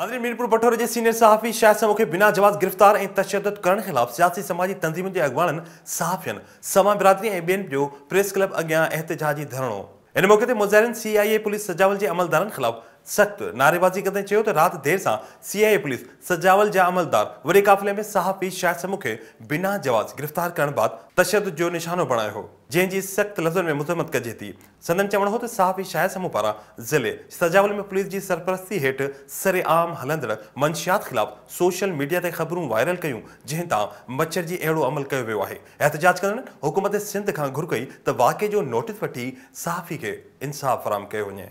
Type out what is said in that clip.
Mirpur Bathoro Bathoro senior Safi Shah सा سمو बिना بنا गिरफ़्तार گرفتار ۽ تشدد ڪرڻ सियासी समाजी سماجي تنظيمن جي اڳواڻن आहिनि बिरादरी ۽ ॿियनि جو प्रेस क्लब اڳيان احتجاجي ڌرڻو ان मौक़े تي मुज़ानि सी आई ए पुलिस सजावल جي عملدارن خلاف सख़्तु नारेबाज़ी कंदे चयो त राति देरि सां सी आई ए पुलिस सजावल जा अमलदार वॾे क़ाफ़िले में सहाफ़ी शाहिमूह खे बिना जवाज़ गिरफ़्तार करण बाद तशदु जो निशानो बणायो हो जंहिंजी सख़्त लफ़्ज़नि में मुज़म्मत कजे थी सदन चवण हो त सहाफ़ी शाह समूह पारां ज़िले सजावल में पुलिस जी सरपरस्ती हेठि सरेआम हलंदड़ु मंशियात ख़िलाफ़ सोशल मीडिया ते ख़बरूं वायरल कयूं जंहिं तां मच्छर जी अहिड़ो अमल कयो वियो आहे एतिजाज कंदड़ हुकूमत सिंध खां घुर कई त वाक़े जो नोटिस वठी सहाफ़ी खे इंसाफ़ फराम कयो वञे